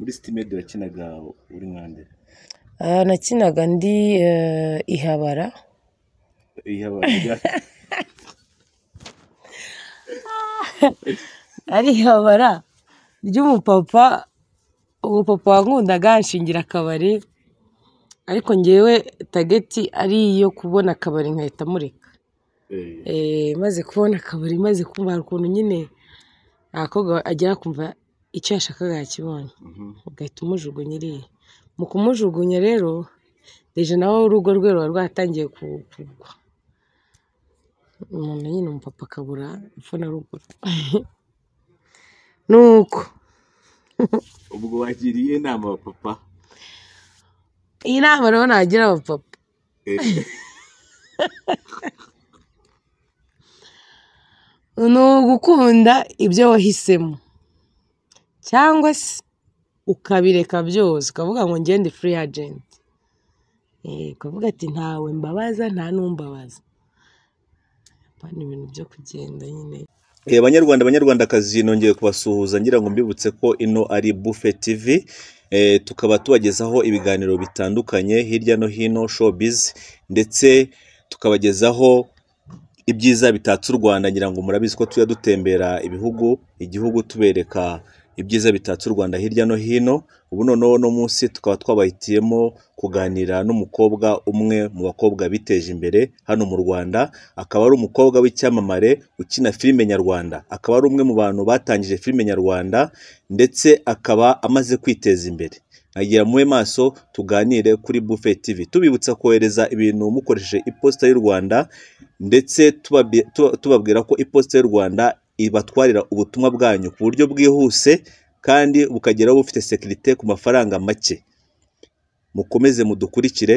muri sitimedi wakinaga uri mwandere ah, nakinaga ndi eh, ihabara ah, ari ihabara ry'umupapa umupapa wankundaga anshingira akabari ariko ngewe tageti ari iyo kubona akabari nkahita mureka eh. eh, maze kubona akabari maze kumva ukuntu nyine agera kumva icyo yashakaga yakibonye mhm. ugahita umujugunya iriya mu kumujugunya rero deje nawe urugo rwe ruba rwatangiye kugwa umuntu nyine umupapa akabura epfo na ruguru nuko ubwo wagiriye inama abapapa iyi nama rero nagira abapapa eh. ni ugukunda ibyo wahisemo cyangwa se ukabireka byose ukavuga ngo ngende furi ajenti eh, ukavuga ati ntawe mbabaza nta n'umbabaza ni ibintu byo kugenda nyine eh, abanyarwanda abanyarwandakazi nongeye kubasuhuza ngira ngo mbibutse ko ino ari bufe tivi eh, tukaba tubagezaho ibiganiro bitandukanye hirya no hino shopizi ndetse tukabagezaho ibyiza bitatse u rwanda ngira ngo murabizi ko tujya dutembera ibihugu igihugu tubereka ibyiza bitatse u Rwanda hirya no hino ubu noneho uno munsi tukaba twabahitiyemo kuganira n'umukobwa umwe mu bakobwa biteje imbere hano mu Rwanda akaba ari umukobwa w'icyamamare ukina filime nyarwanda akaba ari umwe mu bantu batangije filime nyarwanda ndetse akaba amaze kwiteza imbere agira muwe maso tuganire kuri Buffet TV tubibutsa kohereza ibintu mukoresheje iposita y'u Rwanda ndetse tubabwira ko iposita y'u Rwanda ibatwarira ubutumwa bwanyu ku buryo bwihuse kandi bukagera bufite sekirite ku mafaranga make mukomeze mudukurikire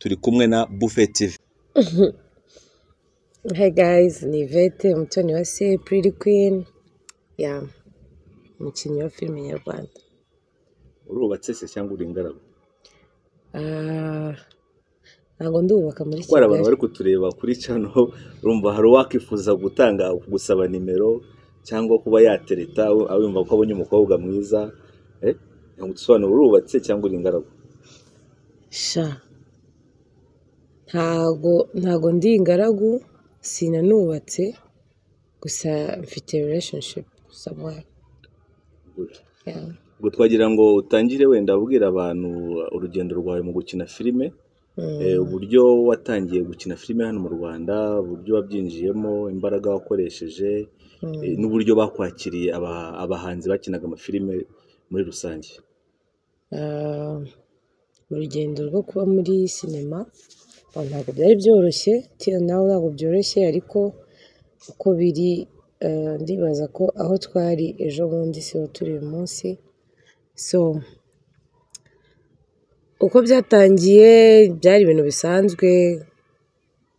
turi kumwe na bufetivi Hey guys ni Ivete umutoni wa se Pretty Queen ya umukinnyi wa filime nyarwanda urubatse se cyangwa uri ingaragu ah, ntabwo ndubaka muri kigali abantu bari kutureba kuri cano urumva hari uwakwifuza gutanga gusaba nimero cyangwa kuba yatereta abumva ko abonye umukobwa mwiza eh? ngo udusobanuro urubatse cyangwa uri ingaragu ntago ndi ingaragu sinanubatse gusa mfite relationship somewhere ubwo twagira ngo utangire wenda ubwira abantu urugendo rwawe mu gukina filime Eh, hmm. uburyo watangiye gukina filime hano mu Rwanda, uburyo wabyinjiyemo, imbaraga wakoresheje eh, hmm. n'uburyo bakwakiriye abahanzi bakinaga amafilime muri rusange. Ah, urugendo rwo kuba muri sinema oh, ntabwo byari byoroshye, kera ntabwo byoroshye ariko uko biri eh, ndibaza ko aho twari ejobundi siho turi uyu munsi. so uko byatangiye byari ibintu bisanzwe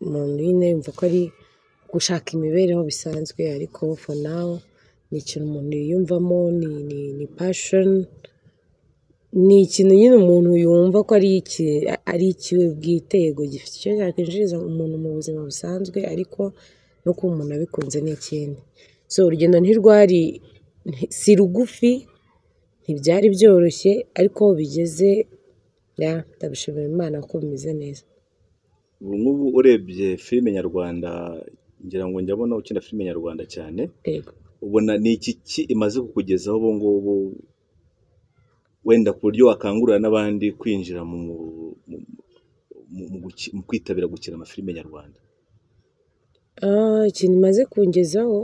umuntu nyine yumva ko ari gushaka imibereho bisanzwe ariko for now ni ikintu umuntu yiyumvamo ni pashoni ni ikintu nyine umuntu yumva ko ari ikiwe bwite yego gifite icyo cyakwinjiriza umuntu mu buzima busanzwe ariko no kuba umuntu abikunze ni ikindi so urugendo ntirwari si rugufi ntibyari byoroshye ariko aho bigeze ndabishimira imana ko bimeze neza ubu ngubu urebye filime nyarwanda ngira ngo njya mbona ukina filime nyarwanda cyane ubona ni iki ki imaze kukugezaho ubu ngubu wenda ku buryo wakangurira n'abandi kwinjira mu kwitabira gukina amafilime nyarwanda ah, ikintu imaze kungezaho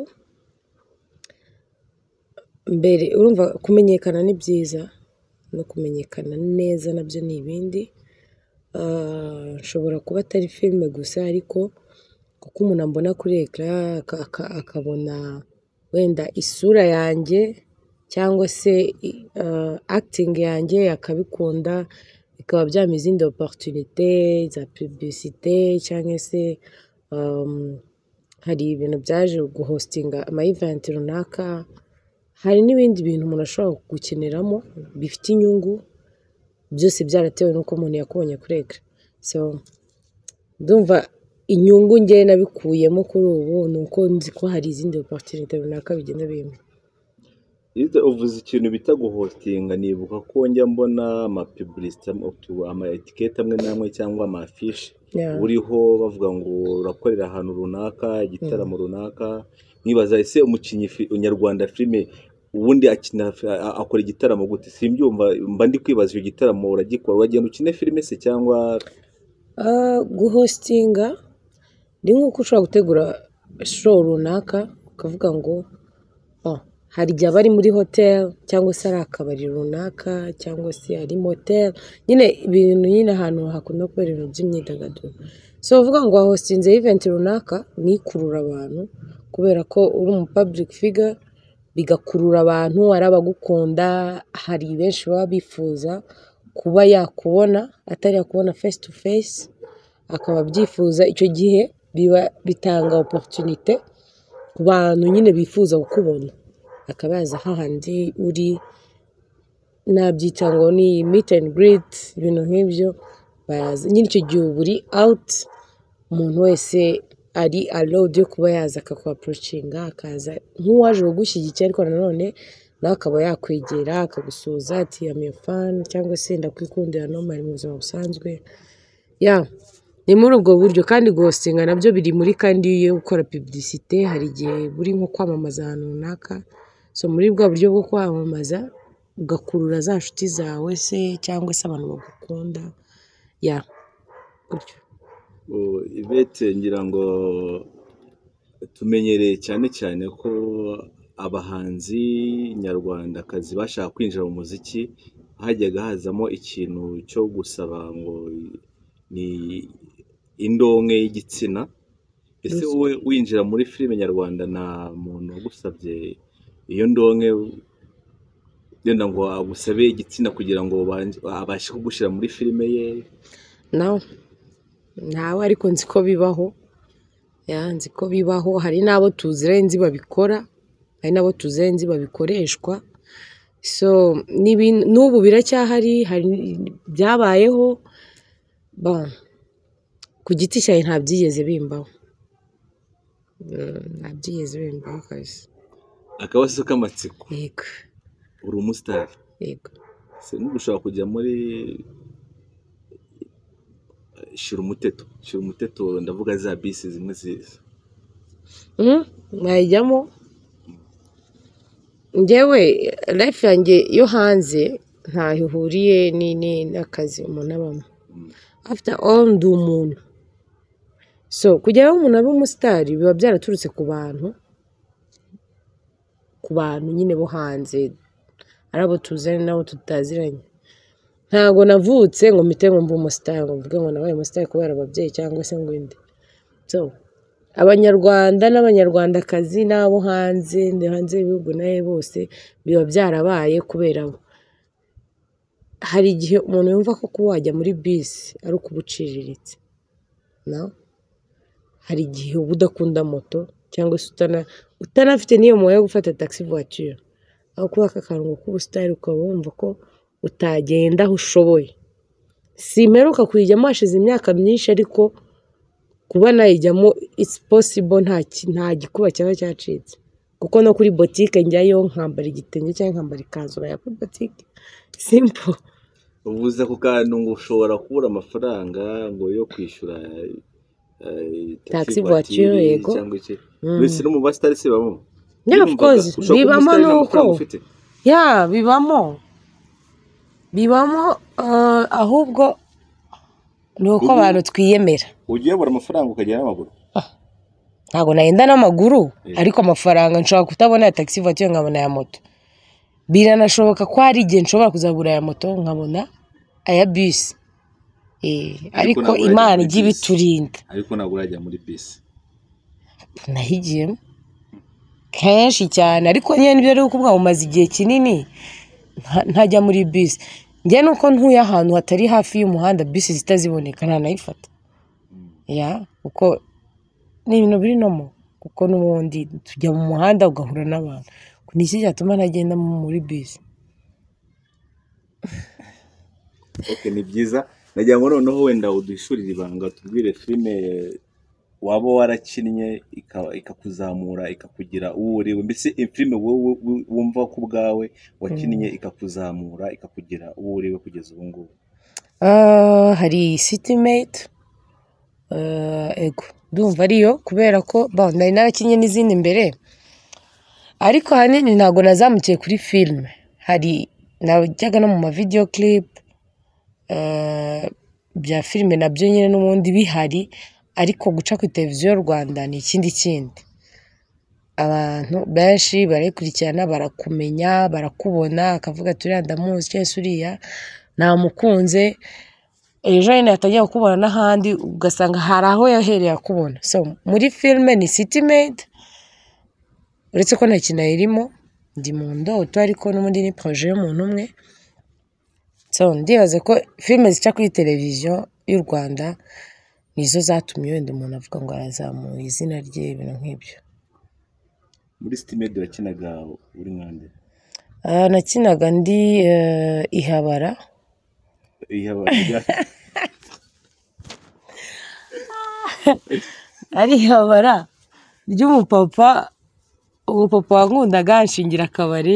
mbere urumva kumenyekana ni byiza no kumenyekana neza nabyo ni ibindi, ashobora ah, kuba atari filime gusa ariko kuko umuntu ambona kuri ekara akabona wenda isura yanjye cyangwa se akitingi ah, yanjye akabikunda, bikaba byampa izindi oporutunite za pibisite cyangwa se um, hari ibintu byaje guhositinga amayiventi runaka Hari n'ibindi bintu umuntu ashobora gukeneramo bifite inyungu byose byaratewe n'uko umuntu yakubonye kuri ekara, so ndumva inyungu njyewe nabikuyemo kuri ubu ni uko nzi ko hari izindi oporutunite runaka bigenda bimpa. Uvuze ikintu bita guhositinga nibuka ko njya mbona amapubulisite, ama etikete amwe n'amwe cyangwa amafishi uriho bavuga ngo urakorera ahantu runaka, igitaramo mm. runaka, nibaza ese umukinnyi unyarwanda filime ubundi akora igitaramo gute simbyumva mba ndi kwibaza icyo gitaramo uragikora uragenda ukine filime se cyangwa guhositinga ni nk'uko ushobora gutegura show runaka ukavuga ngo oh, hari igihe aba ari muri hoteli cyangwa se ari akabari runaka cyangwa se ari moteri nyine ibintu nyine ahantu hakunda kubera ibintu by'imyidagaduro si uvuga ngo wahositinze iventi runaka nikurura abantu kubera ko uri umu pabulike figa bigakurura abantu ari abagukunda, hari benshi baba bifuza kuba yakubona atari yakubona face to face, akaba abyifuza, icyo gihe biba bitanga oporutunite ku bantu nyine bifuza kukubona, akaba yaza hahandi uri nabyita ngo ni miti andi giriti, ibintu nk'ibyo, nyine icyo gihe uba uri awuti, umuntu wese ari allowed yo kuba yaza akakuapproachinga akaza nk'uwaje kugushyigikiye ariko nanone nawe akaba yakwegera akagusuhuza ati am your cyangwa se ndakwikundira normal mu buzima busanzwe ya ni muri ubwo buryo kandi guhostinga nabyo biri muri kandi iyo gukora publicité hari igihe buri nko kwamamaza ahantu runaka so muri bwa buryo bwo kwamamaza ugakurura za nshuti zawe se cyangwa se abantu bagukunda ya gutyo ibete ngira ngo tumenyereye cyane cyane ko abahanzi nyarwandakazi bashaka kwinjira mu muziki hajyaga hazamo ikintu cyo gusaba ngo ni indonke y'igitsina ese wowe winjira muri filime nyarwanda nta muntu wagusabye iyo ndonke wenda ngo agusabe igitsina kugira ngo abashe kugushyira muri filime ye nawe ariko nzi ko bibaho, nzi ko bibaho, hari n'abo tuzirenze babikora, hari n'abo tuzirenze babikoreshwa, so n'ubu biracyahari, hari byabayeho, ku giti cyanjye nta byigeze bimbaho, hmm, nta byigeze bimbaho kabisa. Akabasiso k'amatsiko, uri umusitari, ese ushaka kujya muri... shira umuteto shira umuteto ndavuga za bisi zimwe ziza hmm? mwayijyamo ngewe life yanjye yo hanze ntaho ihuriye n'akazi umuntu abamo afite all umuntu so kugira ngo umuntu abe umusitari biba byaraturutse ku bantu ku bantu nyine bo hanze ari abo tuzanye n'abo tutaziranye ntabwo navutse ngo mpite ngo mbe umusitari ngo mvuge ngo nabaye umusitari kubera ababyeyi cyangwa se ngo inde abanyarwanda n'abanyarwandakazi n'abo hanze hanze y'ibihugu nawe bose biba byarabaye kubera hari igihe umuntu yumva ko kuba wajya muri bisi ari uko uciriritse hari igihe uba udakunda moto cyangwa se utanafite n'iyo mpuhwe yo gufata taxi voiture aho kuba aka karongo k'ubusitari ukaba wumva ko utagenda aho ushoboye simperuka kuyijyamo hashize imyaka myinshi ariko kuba nayijyamo isi possible nta nta gikuba cyaba cyacitse kuko no kuri botike njyayo nkambara igitenge cyangwa nkambara ikanzu ya kuri botike simpo ubuze ku kantu ngo ushobora kubura amafaranga ngo yo kwishyura eh, taxi voiture yego mbese mm. no mu basitari sibamo ya bibamo nuko ya bibamo bibamo eh, ahubwo ni uko abantu twiyemera ugiye abura amafaranga ukajya n'amaguru ah, ntabwo nahenda n'amaguru eh. ariko amafaranga nshobora kutabona ya tagisi vatire nkabona aya moto biranashoboka ko hari igihe nshobora kuzagura aya moto nkabona aya bisi eh, ariko imana ijya ibiturinda ariko ntabwo urajya muri bisi nahigiyemo kenshi cyane ariko nyine nibyo rero kuvuga ngo igihe kinini ntajya muri bisi njye uko ntuye ahantu hatari hafi y'umuhanda bisi zitaziboneka ntanayifata ya kuko ni ibintu biri nomo kuko n'ubundi tujya mu muhanda ugahura n'abantu ni iki cyatuma ntagenda muri bisi ni byiza nagira ngo noneho wenda uduhishurire ibanga tubwire filime waba warakinnye ikakuzamura ikakugira uwo uriwe mbese filime wowe wumva ko ubwawe wakinnye mm. ikakuzamura ikakugira uwo uriwe kugeza ubu ngubu ah, hari sitimeyiti ah, ego ndumva ariyo kubera ko nari narakinnye n'izindi mbere ariko ahanini ntabwo nazamukiye kuri filime hari najyaga no mu ma videwo ah, bya filime nabyo nyine n'ubundi bihari ariko guca ku televiziyo rwanda ni ikindi kindi abantu benshi barayikurikirana barakumenya barakubona akavuga ati ndamuzi cyangwa se uriya namukunze ejo nyine yatangira kukubona n'ahandi ugasanga hari aho yahereye akubona so muri filime ni city made uretse ko nta kintu irimo ndi mu ndoto ariko n'ubundi ni poroje y'umuntu umwe so ndibaza ko filime zica kuri televiziyo y'u rwanda zo zatumye wenda umuntu avuga ngo arazamuye izina rye ibintu nk'ibyo muri sitimedi wakinaga uri mwande ah, nakinaga ndi eh, ihabara ari ihabara ry'umupapa umupapa wankundaga anshingira akabari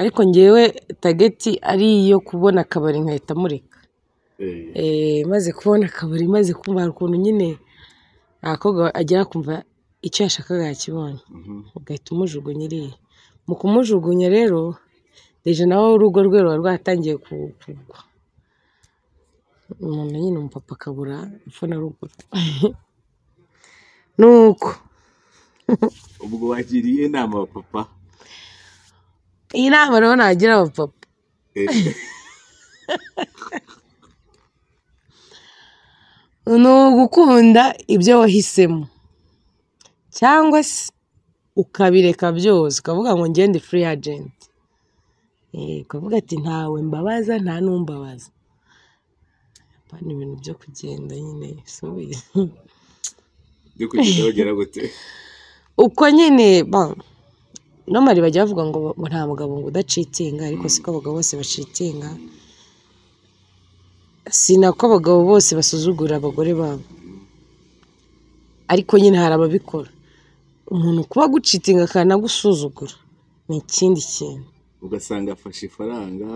ariko ngewe tageti ari iyo kubona akabari nkahita amureka Eh. Eh, maze kubona akabari maze kumara ukuntu nyine abakobwa agera kumva icyo yashakaga yakibonye mhm. ugahita umujugunya iriya mu kumujugunya rero deje nawe urugo rwe ruba rwatangiye kugwa umuntu nyine umupapa akabura epfo na ruguru nuko ubwo wagiriye inama abapapa iyi nama rero nagira abapapa eh. ni ugukunda ibyo wahisemo cyangwa se ukabireka byose ukavuga ngo ngende eh, furi ajenti ukavuga ati ntawe mbabaza nta n'umbabaza ni ibintu byo kugenda nyine byo kugenda bagera gute uko nyine nomari bajya bavuga ngo nta mugabo ngo udacitinga ariko siko abagabo bose bacitinga si nako abagabo bose basuzugura abagore babo ariko nyine hari ababikora umuntu kuba agucitinga akanagusuzugura ni ikindi kintu ugasanga afashe ifaranga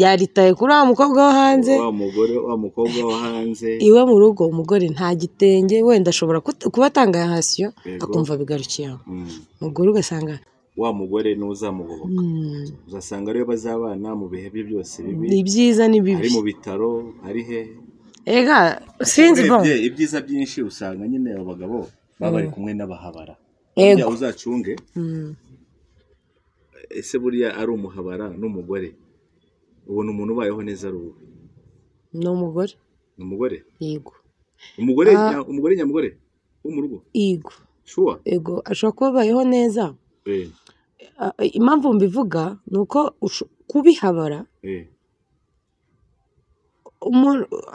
yaritaye kuri wa mukobwa wo hanze wa mugore wa mukobwa wo hanze iwe mu rugo umugore nta gitenge wenda ashobora kuba hasi yo akumva bigarukiyeho mm. umugore ugasanga wa mugore n'uzamugoboka hmm. uzasanga ariwe bazabana mu bihe bye byose bibi ni byiza ni bibi ari mu bitaro ari he ega sinzi bo ibyiza byinshi usanga nyine abo bagabo baba bari hmm. kumwe n'abahabara ega uzacunge hmm. ese buriya ari umuhabara n'umugore ubona umuntu ubayeho neza ari uwe ni umugore ni umugore yego umugore ah. umugore nyamugore wo mu rugo yego shuwa ashobora kuba abayeho neza eh. Eh, impamvu mbivuga ni uko kubihabara eh.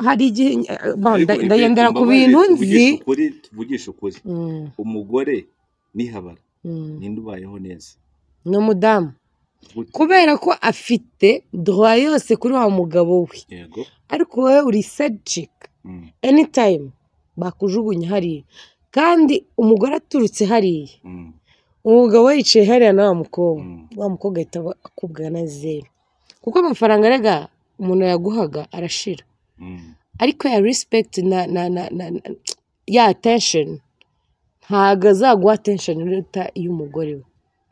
hari igihe eh, ndagendera ku bintu nzi tuvugisha ukuri mm. umugore nihabara mm. ninde ubayeho neza ni umudamu kubera ko afite duha yose kuri wa mugabo we ariko wowe uri sajike mm. enitayimu bakujugunya hariya kandi umugore aturutse hariya umugabo yicaye hariya na wa mukobwa mm. wa mukobwa ahita akubwira na zeru kuko amafaranga arega umuntu yaguhaga arashira mm. ariko ya rispegiti na na na ya atensheni ntabwo azaguha atensheni iruta iy'umugore we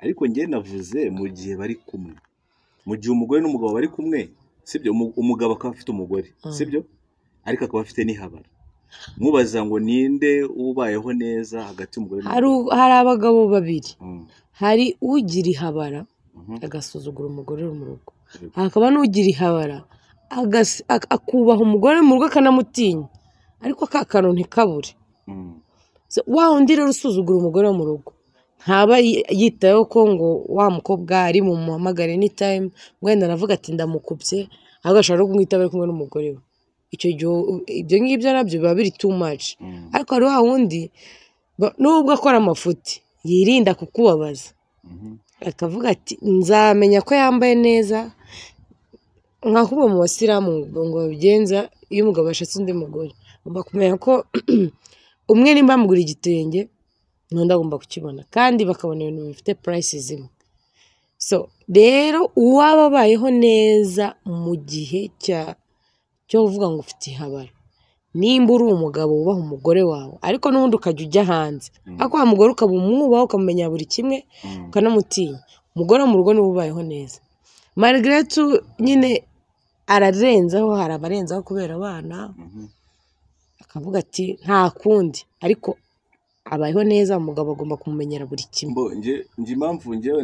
ariko njye navuze mu gihe bari kumwe mu gihe umugore n'umugabo bari kumwe sibyo umugabo akaba afite umugore ah. sibyo ariko akaba afite n'ihabara mubaza ngo ninde ubayeho neza hagati y'umugore hari abagabo babiri hmm. hari ugira ihabara mhm. agasuzugura umugore uri mu rugo hakaba n'ugira ihabara akubaha umugore mu rugo akanamutinya ariko ka kantu ntikabure hmm. wa wundi rero usuzugura umugore mu rugo ntaba yitayeho ko ngo wa mukobwa ari mu muhamagare ni tayimu wenda aravuga ati ndamukubye ahubwo ashobora no kumwita kumwe n'umugore we icyo ibyo ngibyo nabyo biba biri tu maci mm. ariko hari wa wundi nubwo akora amafuti yirinda kukubabaza mm-hmm. akavuga ati nzamenya ko yambaye neza nka kumwe mu basilamu ngo babigenza iyo umugabo yashatse undi mugore ugomba kumenya ko umwe nimba amugura igitenge n'undi agomba kukibona kandi bakabona ibintu bifite purayisi zimwe so rero uwaba abayeho neza mu gihe cya cyo kuvuga ngo ufite ihabara nimba uri umugabo wubaha umugore wawe ariko n'ubundi ukajya ujya hanze mm. ariko wa mugore ukaba umwubaha ukamumenya buri kimwe mm. ukanamutinya umugore mu rugo niba ubayeho neza margarete nyine ararenzaho hari abarenzaho kubera abana mm-hmm. akavuga ati nta kundi ariko abayeho neza umugabo agomba kumumenyera buri kimwe njye impamvu ngewe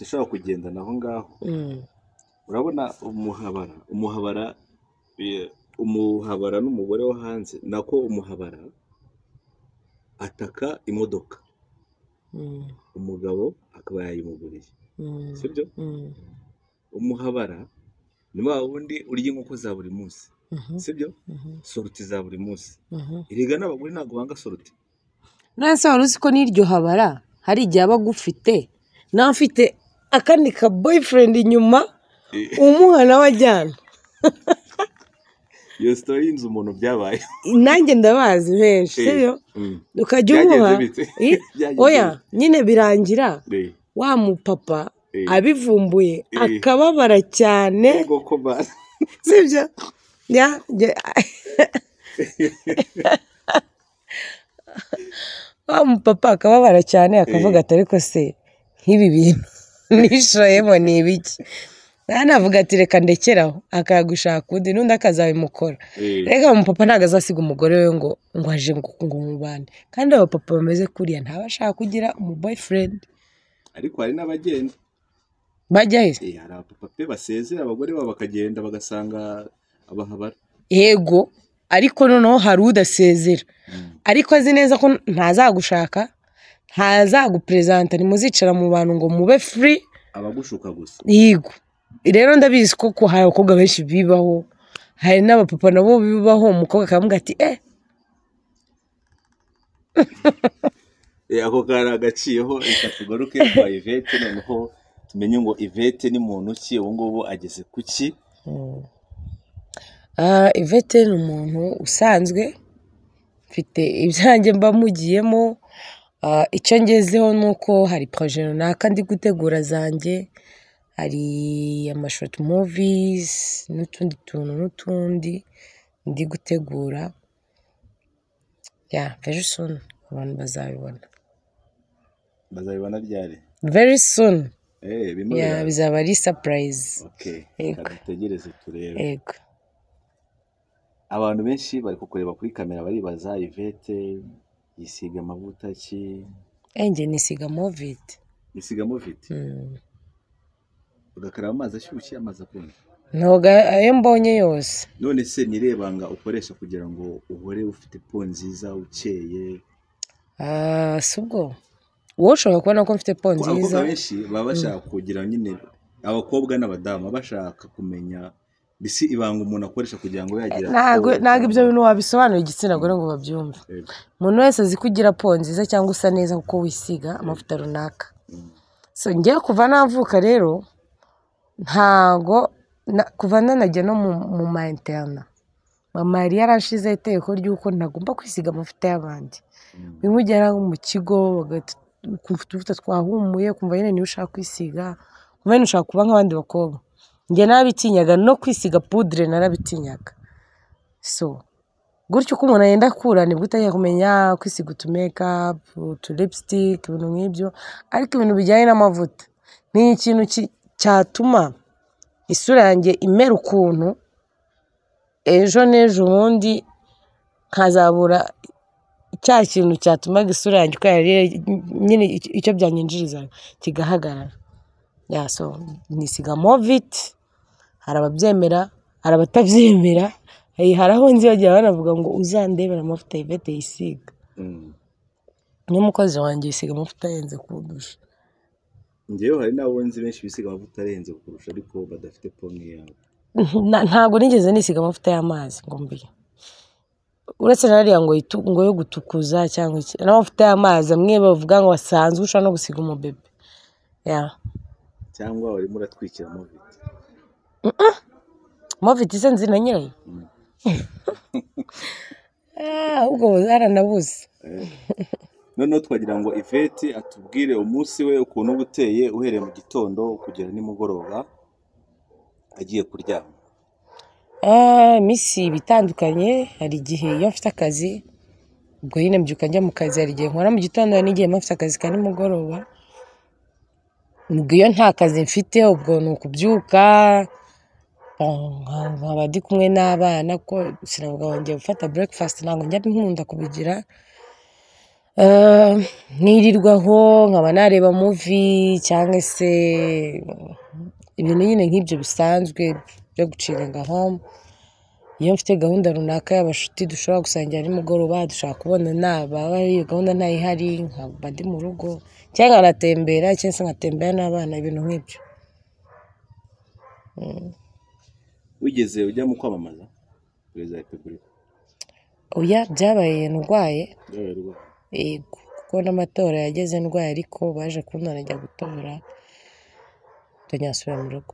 dushaka kugendana aho ngaho mm. urabona umuhabara umuhabara Eh, umuhabara n'umugore wo hanze nako umuhabara ataka imodoka hmm. umugabo akaba yayimuguriye hmm. sibyo hmm. umuhabara ni wa wundi urya inkoko za buri munsi uh-huh. sibyo uh-huh. soruti za buri munsi erega uh-huh. n'abagore ntabwo banga soruti nase wari uzi ko n'iryo habara hari igihe aba agufite nawe akandi ka boyfriend inyuma umuha nawe ajyana iyo sitori y'inzu umuntu byabaye nanjye ndabazi eh, benshi mm. ukajya umuha eh? oya nyine birangira eh. wa mupapa abivumbuye akababara cyane sibyo wa mupapa akababara cyane akavuga ati ariko se nk'ibi bintu nishoyemo ni ibiki yanavuga ati reka ndekeraho akagushaka undi n'undi akazabimukora eh. reka umupapa ntabwo azasiga umugore we ngo ngo aje ngo umubane kandi papa bameze kuriya ntaba ashaka kugira umuboyifurendi ariko hari n'abagenda bajya he eh, hari abapapa pe basezera abagore babo bakagenda bagasanga abahabara yego ariko noneho hari udasezera hmm. ariko azi neza ko ntazagushaka ntazaguperezanta ntimuzicara mu bantu ngo mube furi abagushuka gusa yego rero ndabizi ko hari abakobwa benshi bibaho hari n'abapapa nabo bibaho umukobwa akamubwira ati eee eh. eh, ako kari agaciyeho reka tugaruke kwa ivete noneho tumenye ngo ivete ni muntu ki ubu ngubu ageze ku ki ivete hmm. ah, ni umuntu usanzwe mfite ibyanjye mba mugiyemo ah, icyo ngezeho ni uko hari poroje runaka ndi gutegura zanjye hari amashoti muvizi n'utundi tuntu n'utundi ndi gutegura ya veri suni abantu bazabibona bazabibona ryari veri suni eh, bizaba ari sapurayizi dutegereze turebe abantu benshi bari kukureba kuri kamera baribaza ivete yisiga amavuta ki enge eh, nisiga moviti nisiga moviti mm. ugakaraba amazi ashyushye amazi akonje ntoga ayo mbonye yose none se nirebanga ukoresha kugira ngo uhore ufite po nziza ukeye ah, si ubwo wowe ushobora kubona ko mfite po nziza benshi baba mm. bashaka kugira nyine abakobwa n'abadamu bashaka kumenya bisi ibanga umuntu akoresha kugira ngo yagira eh, ntabwo ibyo bintu wabisobanura igitsina gore ngo babyumve eh. umuntu wese azi ko ugira po nziza cyangwa usa neza kuko wisiga amavuta runaka mm. so njye kuva navuka rero ntago kuva nanajya no mu ma interna mama yari yarashizeho itegeko ry'uko ntagomba kwisiga amavuta y'abandi mm. bimugera mu kigo ukumva utuvuta twahumuye ukumva nyine niyo ushaka kwisiga ukumva nyine ushaka kuba nk'abandi bakobwa njye narabitinyaga no kwisiga pudire narabitinyaga so gutyo uko umuntu agenda akura nibwo utajya kumenya kwisiga utumekapu utulipisitike ibintu nk'ibyo ariko ibintu bijyanye n'amavuta ni ikintu cyatuma isura yanjye imera ukuntu ejo n'ejo bundi nkazabura cya kintu cyatumaga isura yanjye uko yari nyine icyo byanyinjirizaga kigahagarara nisiga moviti hari ababyemera hari abatabyemera eh, hari aho nzi bagiye banavuga ngo uzandebera amavuta Yvette yisiga mm. n'umukozi wanjye yisiga amavuta ahenze kundusha njyewe hari n'abo nzi benshi bisiga amavuta arenze kurusha ariko badafite pome yabo ntabwo nigeze nisiga amavuta y'amazi ngo mbi uretse na ririya ngo yo gutukuza cyangwa iki n'amavuta y'amazi amwe bavuga ngo asanzwe ushobora no gusiga umubebe cyangwa warimo uratwikira moviti moviti se nzi na nyirayo mm. ah, ahubwo aranabuze eh. noneho twagira ngo iveti atubwire umunsi we ukuntu uba uteye uhereye mu gitondo kugera nimugoroba agiye kuryama iminsi ah, bitandukanye hari igihe iyo mfite akazi ubwo nyine mbyuka njya mu kazi hari igihe nkora mu gitondo hari n'igihe mfite akazi ka nimugoroba ubwo iyo nta kazi mfite ubwo ni ukubyuka nkaba ndi kumwe n'abana ko sinavuga ngo ngiye gufata burekifasiti ntabwo njya nkunda kubigira Eh, nirirwaho nkaba nareba muvi cyangwa se ibintu nyine nk'ibyo bisanzwe byo gucira homu iyo mfite gahunda runaka y'abashuti dushobora gusangira nimugoroba dushobara kubonana baba iyo gahunda ntayihari nkaba ndi mu rugo cyangwa nkanatembera cyangwa se nkatembera n'abana ibintu nk'ibyo mm. wigeze ujya mu kwamamaza perezida wa repubulika oya byabaye ndwaye yego kuko n'amatora yageze ndwaye ariko baje kuntora njya gutora tunyasubira mu rugo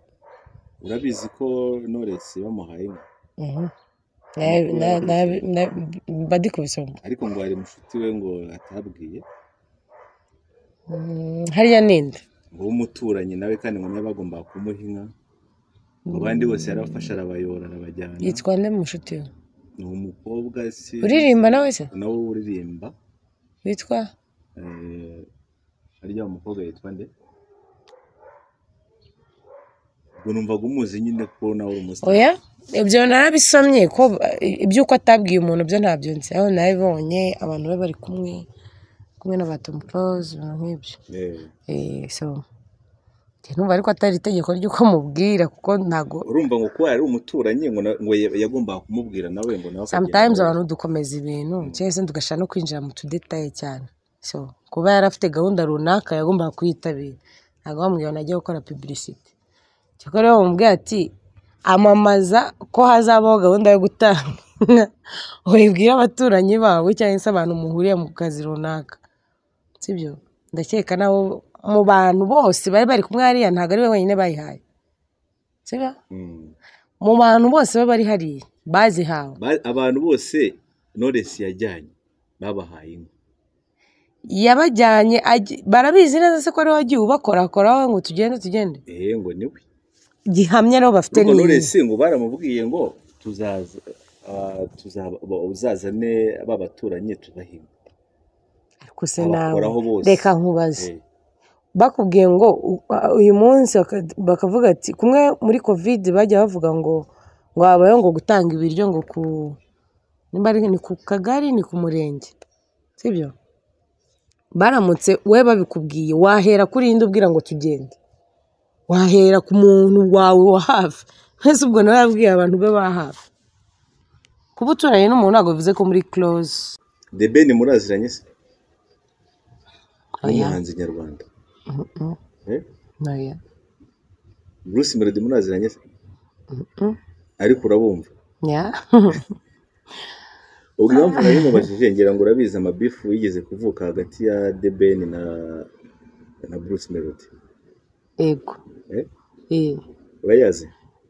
urabizi ko noresi bamuhaye inka mhm. badikubise ariko ngo hari mushuti we ngo atabwiye mm, hariya ninde uwo umuturanyi nawe kandi ngo niba bagomba kumuha inka mu bandi mm. bose yarafashe arabayobora arabajyana yitwa nde mushuti we ni umukobwa se uririmba nawe se nawe uririmba witwa harya eh, umukobwa yitwa nde ubwo numvaga umuzi nyine ko nawe uri umusitari oya ibyo narabisomye ko iby'uko atabwiye umuntu byo ntabyo nzi aho nabibonye abantu be bari kumwe kumwe na ba tomu poroze ibintu ntumva ariko atari itegeko ry'uko mubwira kuko ntabwo urumva ngo kuba ari umuturanyi ngo yagombaga kumubwira nawe ngo nawe sometimes abantu dukomeza ibintu mm. cyangwa se tugashaka no kwinjira mu tudetaye cyane so kuba yari afite gahunda runaka yagombaga kuyitabira ntabwo bamubwira ngo najya gukora publicity cyakora rero bamubwira ati amamaza ko hazabaho gahunda yo gutanga wibwira abaturanyi bawe cyangwa se abantu muhuriye mu kazi runaka sibyo ndakeka nabo mu bantu bose bari bari kumwe hariya ntabwo ari we wenyine bayihaye mm. mu bantu bose baba bari hariya bazihawe abantu bose noresi yajyanye babahaye inka yabajyanye barabizi neza se ko ariwe wagiye ubakorakoraho ngo tugende tugende eh, ngo niwe gihamya nibo bafite neza noresi ngo baramubwiye ngo tuzaza ah, uzazane ba baturanyi tubahinga reka nkubaze eh. bakubwiye ngo uyu munsi bakavuga ati kumwe muri kovide bajya bavuga ngo ngo habayeho ngo gutanga ibiryo ngo ku ni ku kagari ni ku murenge sibyo baramutse we babikubwiye wahera kuri indi ubwira ngo tugende wahera ku muntu wawe wa hafi mbese ubwo nawe yabwiye abantu be ba hafi kuba uturanye n'umuntu ntabwo bivuze ko muri close debe ni muraziranye se nk'umuhanzi nyarwanda Not yet. Bruce Melody munaziranye se? Ariko urabumva? Yeah. ubwo impamvu nari mubajije ngira ngo urabizi amabifu yigeze kuvuka hagati ya The Ben na na Bruce Melody. Ego. Eh? Urayazi?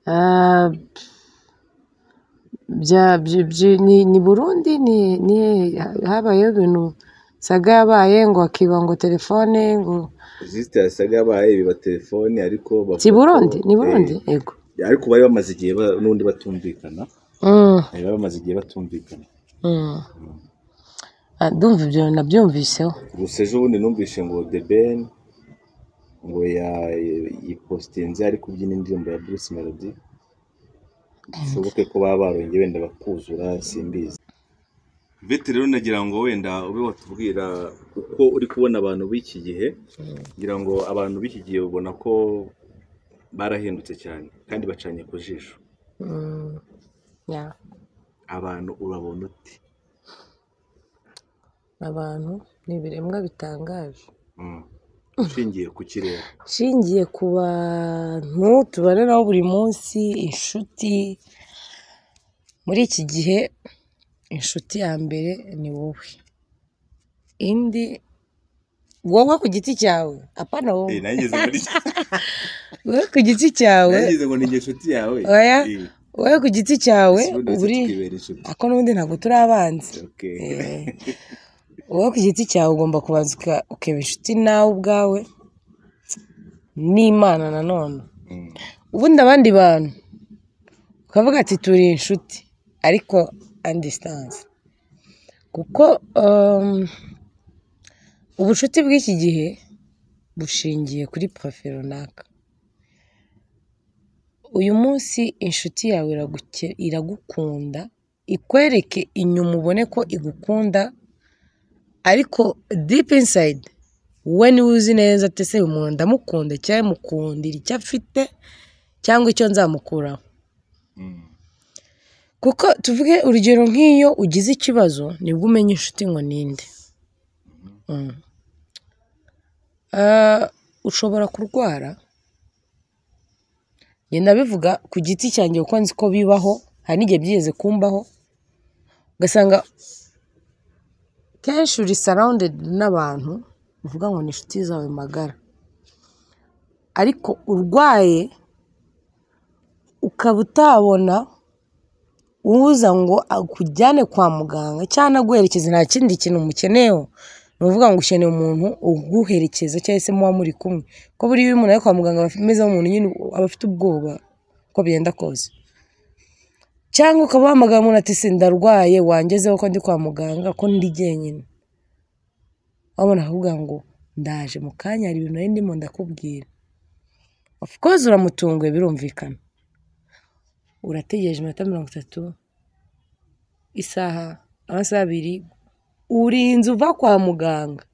Ah, bya ni, ni Burundi ni ni habayeho ibintu saga yabaye ngo akiba ngo telefone ngo Jusite yasaga abaye biba telefoni ariko si Burundi ni Burundi eh, yego ariko bari bamaze igihe n'ubundi batumvikana mm. bari bamaze igihe batumvikana mm. Mm. Ah, ndumva ibyo nabyumviseho gusa ejo bundi numvise ngo de ben ngo yipositinze ari kubyina indirimbo ya Bruce Melody bishoboke ko baba barongeye wenda bakuzura simbizi vete rero nagira ngo wenda ube watubwira uko uri kubona abantu b'iki gihe ngira ngo abantu b'iki gihe ubona ko barahindutse cyane kandi bacanye ku jisho mm, abantu urabona uti abantu ni ibiremwa bitangaje ushingiye mm. ku kirere ushingiye ku bantu tubareraho buri munsi inshuti muri iki gihe inshuti ya mbere ni wowe indi wowe ku giti cyawe apana wowe eh, wowe ku giti cyawe eh. wowe ku giti cyawe buri ako n'ubundi ntabwo turi abanzi eh. wowe ku giti cyawe ugomba kubanza ukeba inshuti nawe ubwawe n'imana nanone mm. ubundi abandi bantu ukavuga ati turi inshuti ariko and distance kuko um, ubucuti bw'iki gihe bushingiye kuri parufe runaka uyu munsi inshuti yawe iragukunda ikwereke inyuma ubone ko igukunda ariko deep inside wowe niwe uzi neza ati ese umuntu ndamukunda cyangwa mukundira icyo afite cyangwa icyo nzamukuraho mm. kuko tuvuge urugero nk'iyo ugize ikibazo nibwo umenya inshuti ngo ninde mm. ah, ushobora kurwara ngenda bivuga ku giti cyanjye kuko nzi ko bibaho hari n'igihe byigeze kumbaho ugasanga kenshi uri sarawundedi n'abantu uvuga ngo ni inshuti zawe magara ariko urwaye ukaba utabona uza ngo akujyane kwa muganga cyangwa aguherekeze nta kindi kintu umukeneyeho ni ukuvuga ngo ukeneye umuntu uguherekeza cyangwa se muba muri kumwe ko buriya iyo umuntu ari kwa muganga ameze nk'umuntu nyine aba afite ubwoba uko bigenda kose cyangwa ukaba wahamagara umuntu ati sindarwaye wangezeho ko ndi kwa muganga ko ndi jyenyine wabona akavuga ngo ndaje mu kanya hari ibintu nari ndimo ndakubwira ofu koze uramutunguye birumvikana urategereje iminota mirongo itatu isaha amasaha abiri urinze uva kwa muganga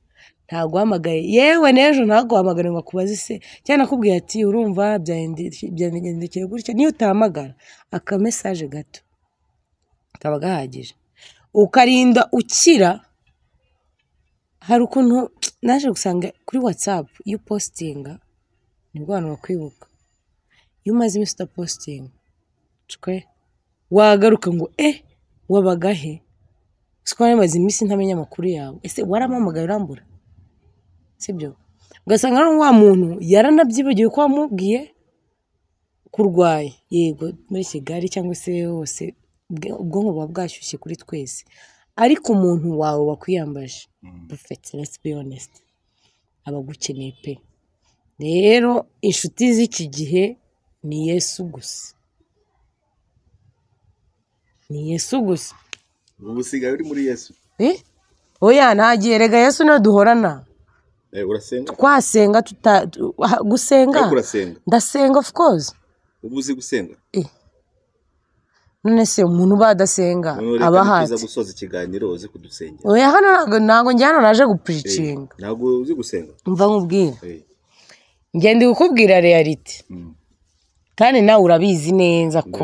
ntaguhamagaye yewe n'ejo ntaguhamagare ngo akubaze ise cyangwa akubwira ati urumva byagendekeye gutya niyo utahamagara aka mesaje gato kaba gahagije ukarinda ukira hari ukuntu naje gusanga kuri watsapu iyo upositinga nibwo abantu bakwibuka iyo umaze iminsi udapositinga cwe wagaruka ngo e wabaga he siko namaze iminsi ntamenya yawe ese warampamagaye urambura sibyo ugasanga rero wa muntu yaranabyibagiwe ko wamubwiye kurwaye yego muri kigali cyangwa se hose ubwonko buba bwashyushye kuri twese ariko umuntu wawe wakwiyambaje bufete mm. let's be honest aba agukeneye pe rero inshuti z'iki gihe ni yesu gusa ni yesu gusa ubu usigaye uri muri yesu eh? oya ntagiye rega yesu niyo duhorana eh, twasenga gusenga ndasenga of course ubu uzi gusenga eh. none se umuntu badasenga aba ahazi reka gusoza ikiganiro uze kudusengera oya hano ntabwo njya hano naje gupuricinga ntabwo uzi gusenga mva nkubwira ngende kukubwira reyariti hmm. kandi nawe urabizi neza ko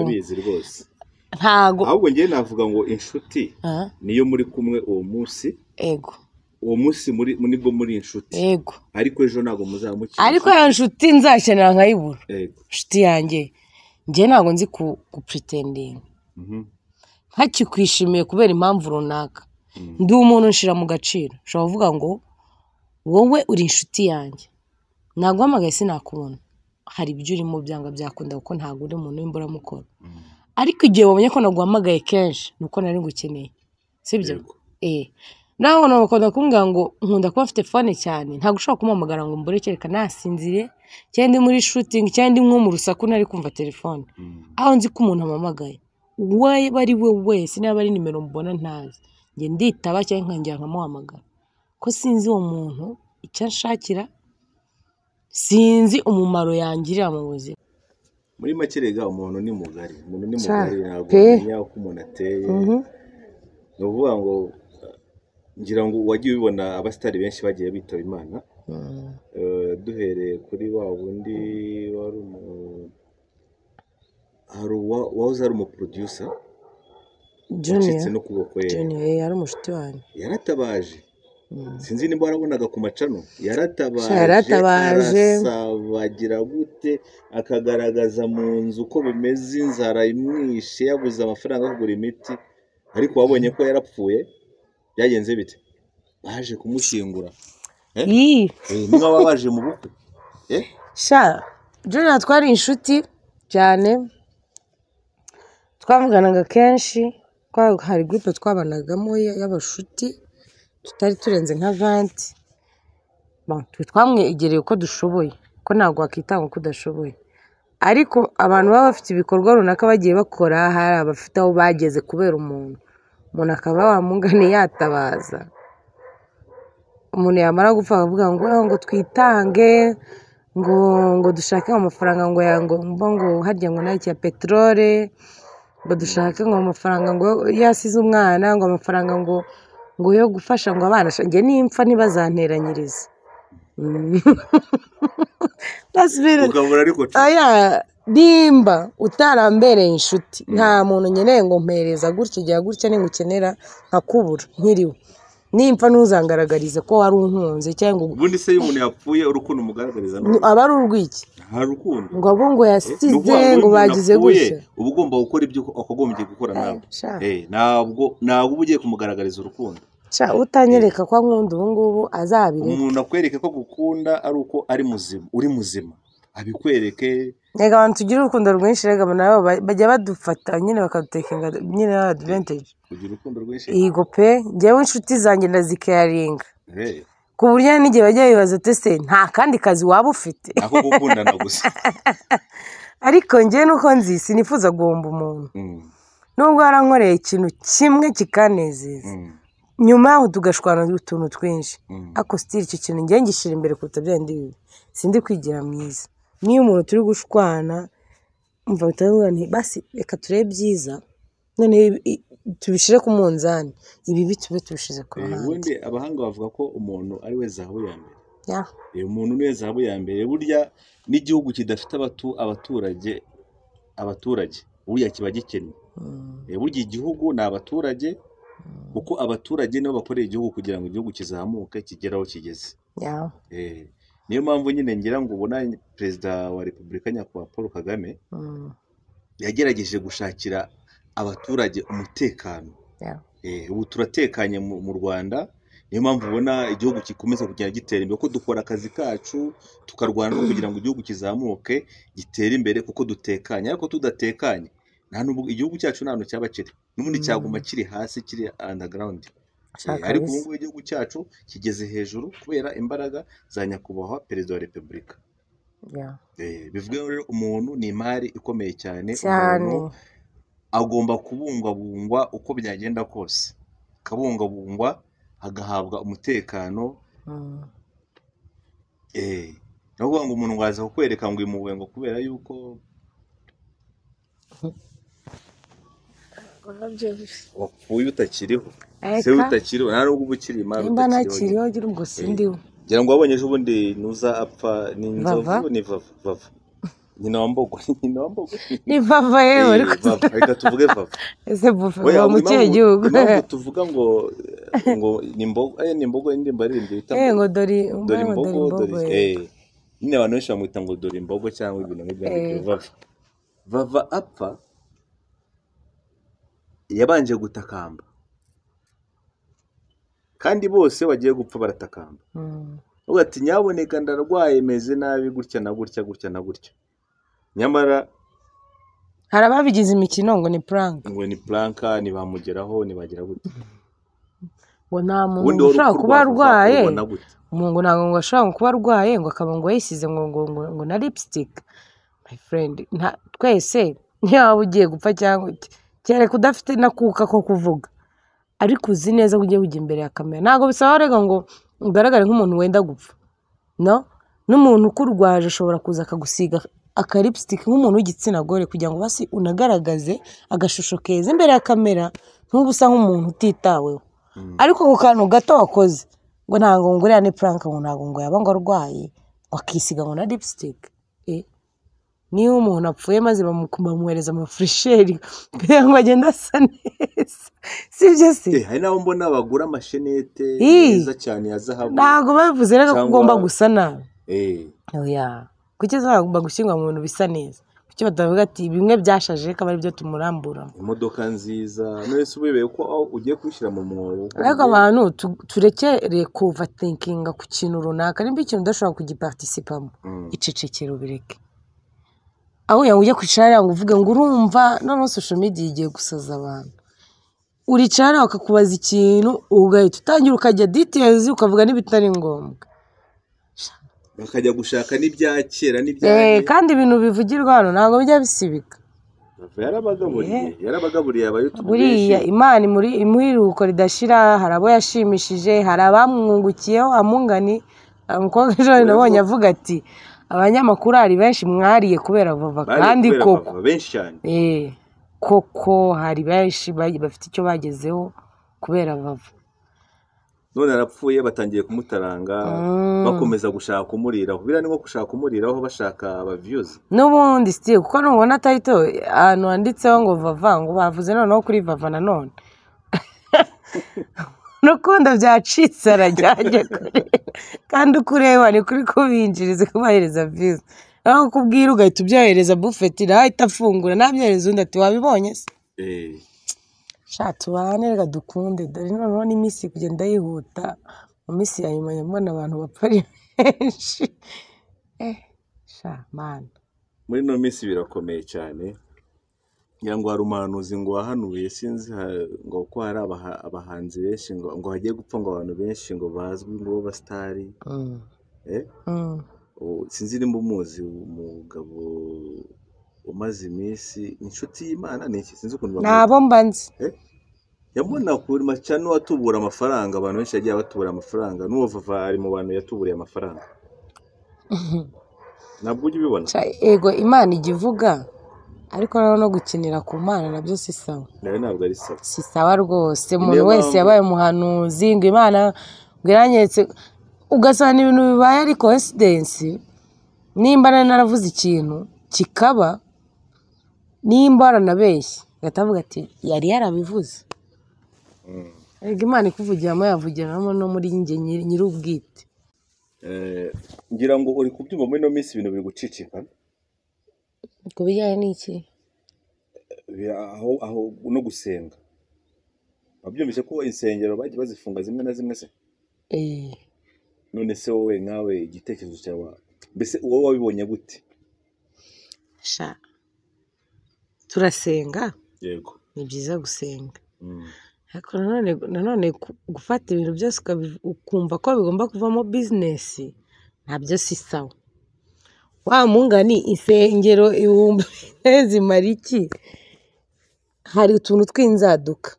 ntago ahubwo ngewe navuga ngo inshuti niyo muri kumwe uwo munsi ego uwo munsi nibwo muri inshuti yego ariko ejo ntabwo muzamukira ariko iyo nshuti nzakenera nkayibura inshuti yanjye ngewe ntabwo nzi gupuritendinga mhm. ntakikwishimiye kubera impamvu runaka mhm. ndi umuntu nshira mu gaciro ushobora kuvuga ngo wowe uri inshuti yanjye ntaguhamagaye sinakubona hari ibyo urimo byanga byakunda kuko ntabwo uri umuntu w'imburamukoro mhm. ariko igihe wabonye ko naguhamagaye kenshi ni uko nari ngukeneye sibyo eh. nawe abantu bakunda kumbwira ngo nkunda kuba afite fone cyane ntabwo ushobora kumuhamagara ngo mbure kereka nasinzire cyangwa muri shooting cyangwa ndi nko mu rusaku nari kumva telefone hmm. aho nzi ko umuntu ampamagaye uwo aba ari we wese niba ari nimero mbona ntazi njye nditaba cyangwa nkongera nkamuhamagara ko sinzi uwo muntu icyo anshakira sinzi umumaro yangirira mu buzima muri make rega umuntu ni mugari umuntu ni mugari ntabwo umenya uko umuntu ateye mhm. ni ukuvuga ngo ngira ngo wagiye ubibona abasitari benshi bagiye bitaba imana mm. eh, duhereye kuri wa wundi wari wahoze ari umuporodiyusa wacitse n'ukuboko ye eh, yari umushiti wanjye yaratabaje Hmm. sinzi niba warabonaga ku macano yaratabaje arasaba gute akagaragaza mu nzu uko bimeze inzara imwishe yabuze amafaranga yo kugura imiti ariko wabonye ko yarapfuye byagenze bite baje kumushyingura eh? eh, niba wabaje mu bukwe eh? jona twari inshuti cyane twavuganaga kenshi hari gurupe twabanagamo y'abashuti tutari turenze nka vanti twamwegereye uko dushoboye ko ntabwo wakitanga uko udashoboye ariko abantu baba bafite ibikorwa runaka bagiye bakora hari abafite aho bageze kubera umuntu umuntu akaba wamugane yatabaza umuntu yamara gupfa akavuga ngo ngo twitange ngo ngo dushake amafaranga ngo ngo ngo harya ngo nta cya peterole ngo dushake ngo amafaranga ngo yasize umwana ngo amafaranga ngo yo gufasha ngo abana njye nimpfa ntibazanteranyirize nimba utarambereye inshuti nta muntu nkeneye ngo mpereza gutya igihe gutya ningukenera nkakubura nkiriwe nimba ntuzagaragarize ko wari unkunze cyangwa ubundi se iyo umuntu yapfuye urukundo umugaragariza aba ari urw'iki ngo abo ngo yasize ngo bagize gutya uba ugomba gukora ibyo wakagombye gukora eh, nawe eh, ntabwo ntabwo uba ugiye kumugaragariza urukundo utanyereka ko nkunda ubu ngubu azabireka umuntu akwereka ko gukunda ari uko ari muzima uri muzima abikwereke Erega abantu tugira urukundo rwinshi erega nabo bajya badufata nyine bakadutekinga nyine advantage. Ugira urukundo Yego pe, njyewe inshuti zanjye ndazikeyaringa. Ku buryo n'igihe bajya bibaza tese nta kandi kazi waba ufite. Ako gukundana gusa. Ariko njyewe nuko nzi sinifuza guhomba umuntu. Mm. Nubwo warankoreye ikintu kimwe kikanezeza. Mm. Nyuma yaho tugashwana utuntu twinshi. Mm. Ariko sitiri icyo kintu njyewe imbere kuruta bya bindi. Sindi kwigira mwiza. n'iyo umuntu turi gushwana mva bitavuga nti basi reka turebe byiza none tubishyire ku munzani ibibi tube tubishyize ku eh, ruhande ubundi abahanga bavuga ko umuntu ari we zahabu ya mbere eh, umuntu ni we zahabu ya mbere burya n'igihugu kidafite abaturage abaturage burya kiba gikennye mm. eh, burya igihugu ni abaturage kuko abaturage nibo bakorera igihugu kugira ngo igihugu kizamuke kigere aho kigeze niyo mpamvu nyine ngira ngo ubona perezida wa repubulika nyakubahwa paul kagame mm. yagerageje gushakira abaturage umutekano eh, ubu turatekanye mu rwanda niyo mpamvu ubona igihugu gikomeza kugenda gitera imbere kuko dukora akazi kacu tukarwana kugira ngo igihugu kizamuke gitere imbere kuko dutekanye ariko tudatekanye igihugu cyacu ntabwo cyaba kiri n'ubundi mm. cyaguma kiri hasi kiri andagarawundi ariko ubu ngubu igihugu cyacu kigeze hejuru kubera imbaraga za nyakubahwa perezida wa repubulika eh, bivuga rero umuntu ni imari ikomeye cyane umuntu agomba kubungabungwa uko byagenda kose akabungwabungwa agahabwa umutekano mm. eh, ni ukuvuga ngo umuntu waza kukwereka ngo uyu mubengo kubera yuko urabyibushye uyu utakiriho se utakiriho nta n'ubwo uba ukiri imari nimba ntakiriho ngo sindiwe eh. ngira ngo wabonye ejo bundi ntuza apfa ni inzovu ni vava nyina wa mbogo nyina wa mbogo ni vava yewe eh, reka tuvuge vava ese buva mu kihe gihugu tuvuga ngo eh, ngo ni imbogo ni imbogo indirimbo aririmbye bita ngo dore imbogo dore nyine abantu benshi bamwita ngo dore imbogo cyangwa ibintu nk'ibyo vava vava apfa yabanje gutakamba kandi bose bagiye gupfa baratakamba hmm. uvuga ati nyaboneka ndarwaye meze nabi gutya na gutya gutya na gutya nyamara hari ababigize imikino ngo ni puranka ngo ni puranka ntibamugeraho ntibagira gutya ngo nta muntu ushobora kuba arwaye umuntu ntabwo ngo ashobora kuba arwaye ngo akaba ngo yisize ngo ngo ngo na lipstick my friend twese niba ugiye gupfa cyangwa kereka udafite n'akuka ko kuvuga ariko uzi neza ko ugiye kujya imbere ya kamera ntabwo bisaba arega ngo ugaragare nk'umuntu wenda gupfa no n'umuntu ukurwaje ashobora kuza akagusiga akaripisitike nk'umuntu w'igitsina gore kugira ngo basi unagaragaze agashusho keza imbere ya kamera nk'ubu usa nk'umuntu utitaweho mm. ariko ku kantu gato wakoze ngo ntabwo nguriya ni puranka ngo ntabwo ngo yaba ngo arwaye ngo akisiga ngo na lipisitike niyo umuntu apfuye maze bamuhereza amafurisheri kugira ngo agende asa neza sibyo se eh, hari n'abo mbona bagura amashenete meza cyane ya zahabu ntabwo babivuze rero ko ugomba gusa nabi eh. kugeza bagomba gushyirwa mu bintu bisa neza kuki batavuga ati bimwe byashaje reka ari byo tumurambura imodoka nziza mwese ubibeye ko ugiye kubishyira mu mwobo ariko abantu turekere kuva tekinga ku kintu runaka nimba ikintu udashobora kugiparticipamo mm. icecekere ubireke aho ujya kwicara ngo uvuge ngo urumva noneho social media igiye gusaza abantu uricara hariya ikintu ugahita utangira ukajya details ukavuga n'ibitari ngombwa bakajya gushaka n'ibya kera n'ibya eh, kandi ibintu bivugirwa hano ntabwo bijya bisibika eh. yarabagaburiye abayutubu buriya imana imuha iruhuko ridashira hari abo yashimishije hari abamwungukiyeho amungani umukobwa ejo nabonye avuga ati abanyamakuru hari benshi mwariye kubera vuba kandi koko eh, koko hari benshi bafite icyo bagezeho kubera vuba none arapfuye batangiye kumutaranga mm. bakomeza gushaka kumuriraho biriya ni nko gushaka kumuriraho bashaka abaviyuzi n'ubundi sitiye kuko nubona tayito ahantu handitseho ngo vava ngo bavuze noneho kuri vava nanone n'ukundi byacitse arajyanye kure kandi uko ureba ni kuri kubinjiriza kubahereza viza aho kubwira ugahita ubyohereza bufeti ahita afungura nabyohereza undi ati wabibonye se eh. tubane reka dukunde dore noneho n'iminsi kugenda yihuta mu minsi ya nyuma mbona abantu bapfa ari benshi eh, sha mani muri ino minsi birakomeye cyane ngira ngo hari umuhanuzi ngo wahanuye sinzi ngo ko hari abahanzi benshi ngo hagiye gupfa ngo abantu benshi ngo bazwi ngo b'abasitari mm. eh? mm. sinzi nimba umuzi umugabo umaze iminsi inshuti y'imana ni iki sinzi ukuntu ni abo mba nzi eh? yabona kuri maca n'uwatubura amafaranga abantu benshi yagiye batubura amafaranga n'uwo ari mu bantu yatuburiye amafaranga ntabwo ujya ubibona yego imana ijya ivuga ariko rero no gukinira ku mana nabyo si sawa si sawa rwose umuntu wese yabaye umuhanuzi ngo imana ngo iranyeretse ugasanga ibintu bibaye ari konsidensi nimba naravuze ikintu kikaba nimba waranabeshye agatavuga ati yari yarabivuze hmm. reka imana ikuvugiramo yavugiramo no muri njye nyir'ubwite eh, ngira ngo uri kubyumva muri ino minsi ibintu biri gucicikana ku bijyanye n'iki aho no gusenga wabyumvise ko insengero bagiye bazifunga zimwe na zimwe se eh. none se wowe nkawe igitekerezo cyawe mbese wowe wabibonye gute turasenga yego ni byiza gusenga mm. ariko nanone gufata ibintu byose ukumva ko bigomba kuvamo bizinesi ntabyo si sawa Wa mugani insengero ibihumbi bine zimara iki? Hari utuntu tw'inzaduka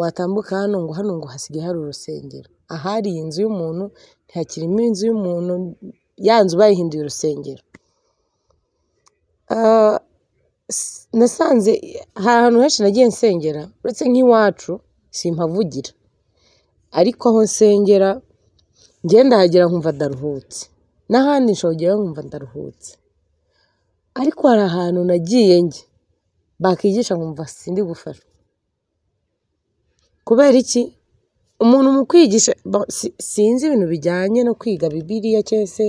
watambuka hano ngo hano ngo hasigaye hari urusengero, ahari iyi nzu y'umuntu ntihakirimo inzu y'umuntu, ya nzu bayihinduye urusengero. Ah, nasanze hari ahantu henshi nagiye nsengera uretse nk'iwacu simpavugira, ariko aho nsengera njyewe ndahagera nkumva ndaruhutse. n'ahandi nshobora nkumva ndaruhutse ariko hari ahantu nagiye njye bakigisha nkumva sindi gufashwa kubera iki umuntu mu kwigisha sinzi ibintu bijyanye no kwiga bibiriya cyangwa se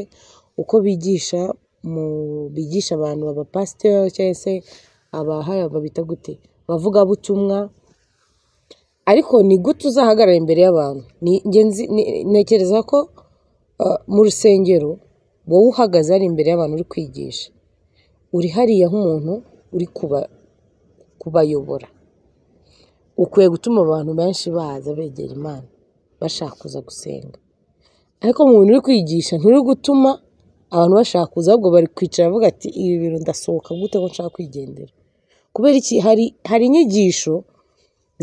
uko bigisha mu bigisha abantu abapasiteri cyangwa se abahaya babita gute abavugabutumwa ariko ni gute uzahagarara imbere y'abantu ntekereza ko uh, mu rusengero wowe uhagaze ari imbere y'abantu uri kwigisha uri hariya nk'umuntu uri kuba kubayobora ukwiye gutuma abantu benshi baza begera imana bashaka kuza gusenga ariko umuntu uri kwigisha nturi gutuma abantu bashaka kuza ahubwo bari kwicara avuga ati ibi bintu ndasohoka gute ko nshaka kwigendera kubera iki hari inyigisho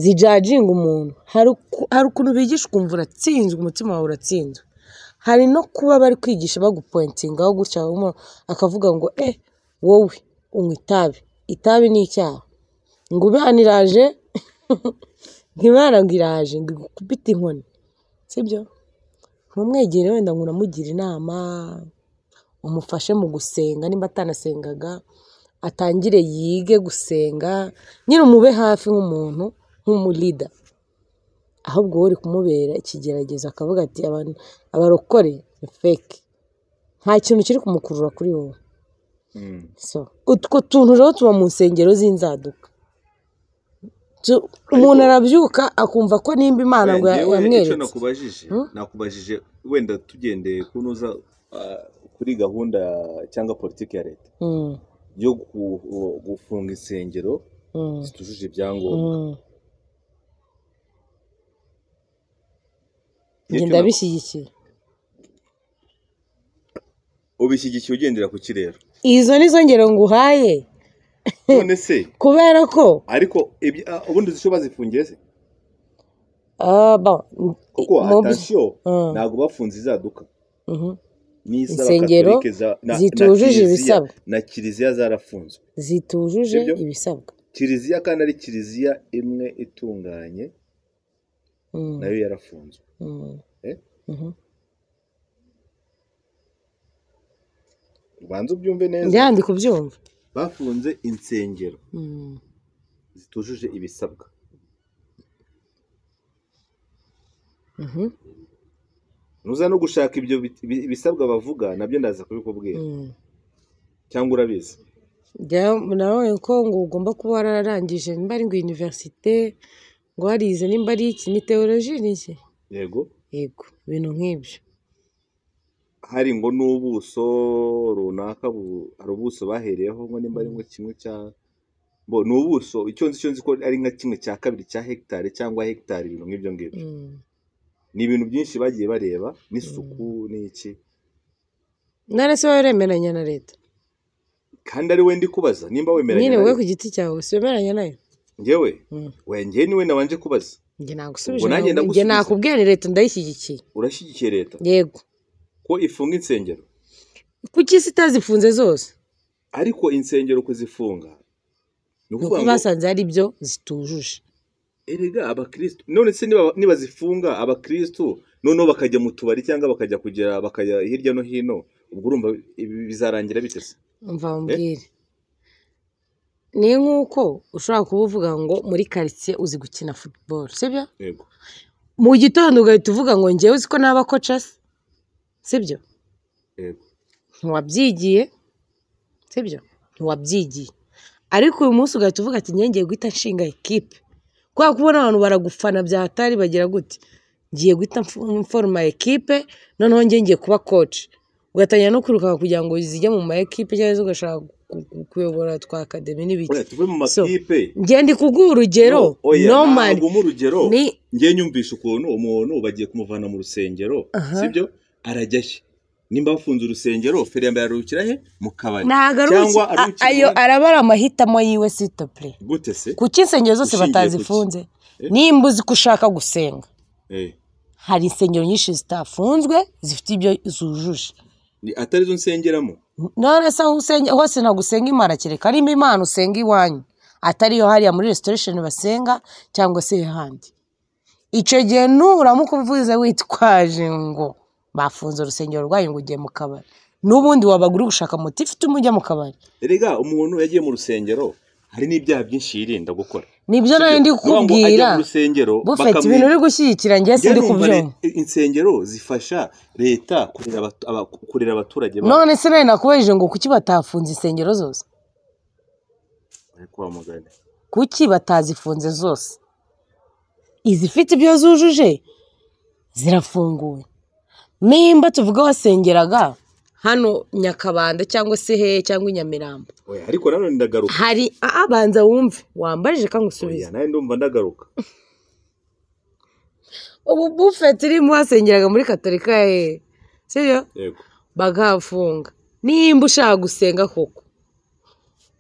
zijajinga umuntu hari ukuntu bigisha ukumva uratsinzwe umutima wawe uratsinzwe hari no kuba bari kwigisha bagupointingaho gutya akavuga ngo e wowe unywa itabi itabi ni icyaha ngo Imana iraje ngo igukubite inkoni sibyo ntumwegere wenda ngo unamugire inama umufashe mu gusenga nimba atanasengaga atangire yige gusenga nyine umube hafi nk'umuntu nk'umurida ahubwo uri kumubera ikigerageza akavuga ati abarokore ni feke nta kintu kiri kumukurura kuri wowe hmm. utwo tuntu rero tuba mu nsengero z'inzaduka umuntu arabyuka akumva ko nimba imana ngo eh, yamweretse hmm? nakubajije wenda tugendeye kunoza ah, kuri gahunda cyangwa politiki ya leta hmm. yo gufunga insengero zitujuje ibyangombwa njye ndabishyigikira ubishyigikiye ugendera ku kirere izo ni ngero nguhaye none se kubera ko ariko ah, ubundi uzi icyo bazifungiye se kuko ah, atansiyo ah. ntabwo bafunze izaduka mhm. insengero zitujuje ibisabwa na kiliziya zarafunzwe zitujuje ibisabwa kiliziya kandi ari kiliziya imwe itunganye mm. nayo yarafunzwe Mm. Eh? Mm-hmm. ubanza ubyumve neza njya kubyumva bafunze insengero mm. zitujuje ibisabwa mm-hmm. nuza no gushaka ibyo bisabwa bavuga nabyo ndaza kubikubwira mm. cyangwa urabizi nawe ko ngo ugomba kuba wararangije nimba ari ngo univerisite ngo warize nimba ari iki ni teoroji ni iki yego yego ibintu nk'ibyo hari ngo n'ubuso runaka hari ubuso bahereyeho ngo nimba ari ngo kimwe cya ni ubuso icyo nzi icyo nzi ko ari nka kimwe cya kabiri cya hegitari cyangwa hegitari ibintu nk'ibyo ngibyo mm. ni ibintu byinshi bagiye bareba n'isuku mm. n'iki none se wowe wemeranya na leta kandi ari we ndi kubaza nimba wemeranya nayo nyine wowe ku giti cyawe si wemeranya nayo ngewe mm. wengeye niwe nabanje kubaza njye nagusubije njye nakubwira ni leta ndayishyigikiye urashyigikiye leta yego ko ifunga insengero kuki isi itazifunze zose ariko insengero kuzifunga ni uko basanze hari ibyo zitujuje erega abakirisitu none se niba zifunga abakirisitu noneho bakajya mu tubari cyangwa bakajya kugera bakajya hirya no hino ubwo urumva bizarangira bite se mva eh? mbwire ni nk'uko ushobora kuba uvuga ngo muri karitsiye uzi gukina football sibyo mu gitondo ugahita uvuga ngo ngewe uzi ko naba kocasi sibyo ntiwabyigiye sibyo ntiwabyigiye ariko uyu munsi ugahita uvuga ati ngiye guhita nshinga ekipe kubera ko ubona abantu baragufana byatari bagira gute ngiye guhita mforoma ekipe noneho ngiye kuba koci ugatangira no kwirukanka kugira ngo zijye mu ma ekipe cyangwa se ugashaka kuyobora twa akademi n'ibiki ngenda ikubwira urugero nomani ngewe nyumvisha ukuntu umuntu bagiye kumuvana mu rusengero sibyo arajya he nimba bafunze urusengero feri yambaye aruhukira he mu kabari cyangwa ayo arabara amahitamo yiwe sitopure gute se kuki insengero zose batazifunze eh? nimba uzi ko ushaka gusenga eh. hari insengero nyinshi zitafunzwe zifite ibyo zujuje atari zo nsengeramo none se aho usenge hose ntabwo usenga imana kereka nimba imana usenga iwanyu atariyo hariya muri resitoresheni basenga cyangwa se ahandi icyo gihe nuramuka witwaje ngo bafunze urusengero rwayo ngo ugiye mu kabari n'ubundi wabagura gushaka umuti ufite umujya mu kabari rega umuntu yagiye mu rusengero hari n'ibyaha byinshi yirinda gukora nibyo nawe ndi kukubwira bufete ibintu uri gushyigikira njye sindi kubyumva insengero zifasha leta kurera abaturage none se nawe nakubajije ngo kuki batafunze insengero zose kuki batazifunze zose izifite ibyo zujuje zirafunguwe nimba tuvuga wasengeraga hano nyakabanda cyangwa se hehe cyangwa i nyamirambo ariko nanone ndagaruka hari abanza wumve wambaje kangusubiza nawe ndumva ndagaruka ubu bufeti irimo uhasengeraga muri Katolika hehe sibyo bagahafunga nimba ushaka gusenga koko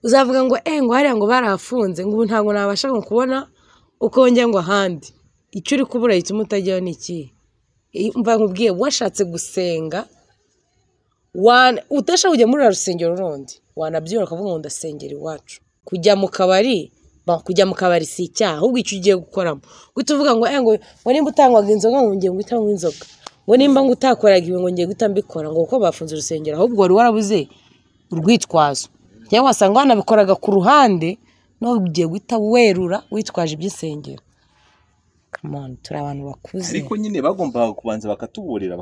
uzavuga ngo eee eh, ngo hariya ngo barahafunze ngo ubu ntabwo nabasha kubona uko njya ngo ahandi icyo uri kubura gituma utajyayo ni iki mva nkubwiye washatse gusenga udashaka kujya muri rusengero rundi wanabyura ukavuga ngo ndasengera iwacu kujya mu kabari kujya mu kabari si icyaha ahubwo icyo ugiye gukoramo guhita uvuga eh, ngo ngo nimba utangwaga inzoga ngo ngiye guhita nywa inzoga ngo nimba ngo utakoraga ibi ngo ngiye guhita mbikora ngo kuko bafunze urusengero ahubwo wari warabuze urwitwazo cyangwa wasanga wanabikoraga ku ruhande nawe ugiye guhita werura witwaje iby'insengero turi abantu bakuze ariko nyine bagombaga kubanza bakatuburira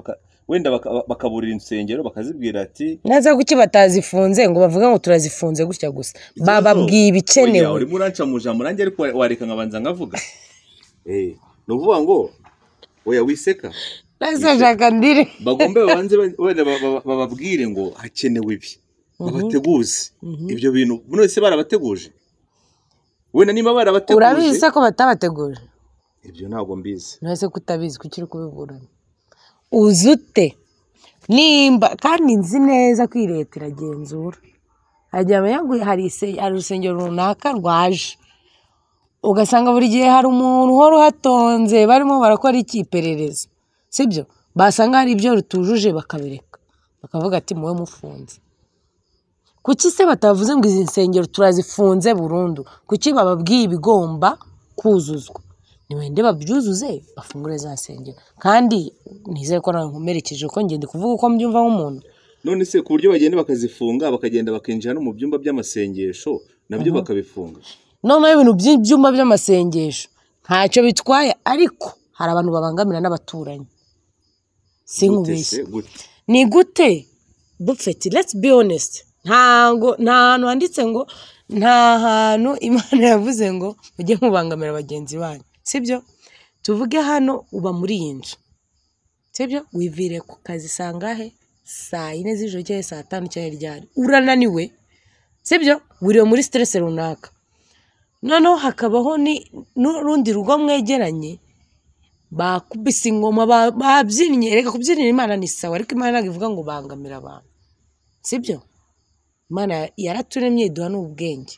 wenda bakaburira insengero bakazibwira ati naza kuki batazifunze ngo bavuga ngo turazifunze gutya gusa bababwiye ibikenewe urimo uranca mu jambo nanjye ariko wareka nkabanza nkavuga eh, ni ukuvuga ngo oya wiseka nasashaka ndire bagombe babanze bababwire ngo hakenewe ibi mhm. babateguze mhm. ibyo bintu muri wese barabateguje wenda niba barabateguje urabizi ko batabateguje ibyo ntabwo mbizi ntabwo utabizi kuki uri kubiburana uzute nimba kandi nzi neza ko iyi leta iragenzura hari urusengero runaka rwaje ugasanga buri gihe hari umuntu uhora uhatonze barimo barakora icy'iperereza sibyo basanga hari ibyo rutujuje bakabireka bakavuga ati muwe mufunze kuki se batavuze ngo izi nsengero turazifunze burundu kuki bababwiye ibigomba kuzuzwa nibende babyuzuze bafungure za nsengero kandi nizere ko nawe nkomerekeje ko ngenda kuvuga uko mbyumva nk'umuntu none se ku buryo bagenda bakazifunga bakagenda bakinjira no mu byumba by'amasengesho nabyo bakabifunga noneho ibintu by'ibyumba by'amasengesho ntacyo bitwaye ariko hari abantu babangamira n'abaturanyi si nk'ubeshye ni gute bufeti let's be honest ntabwo nta hantu handitse ngo nta hantu imana yavuze ngo mujye mubangamira bagenzi banyu si sibyo tuvuge hano uba muri iyi nzu sibyo wivire ku kazi saa saa yine z'ijoro cyangwa saa tanu cyangwa ryari urananiwe sibyo wiriwe muri siteresi runaka noneho hakabaho n'urundi rugo mwegeranye bakubise ingoma babyinnye reka kubyinira imana ni sawa ariko imana ntabwo ivuga ngo bangamira abantu sibyo imana yaraturemye iduha n'ubwenge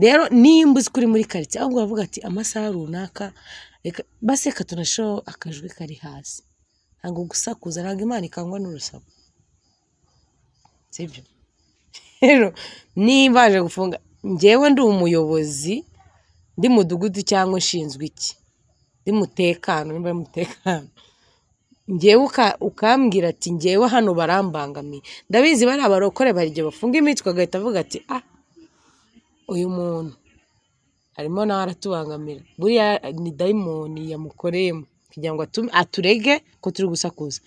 rero nimba uzi ko uri muri karitsiye ahubwo uravuga ati amasaha runaka baseka reka tunashyiraho akajwi kari hasi ntabwo gusakuza ntabwo imana ikangwa n'urusaku sibyo rero niba aje gufunga ngewe ndi umuyobozi ndi mudugudu cyangwa ushinzwe iki ndi mutekano nimba ari umutekano ngewe ukambwira ati ngewe hano barambangamiye ndabizi bari abarokore igihe bafunga imitwe agahita avuga ati ah uyu muntu arimo nawe aratubangamira buriya ni dayimoni yamukoreyemo kugira ngo aturege ko turi gusakuza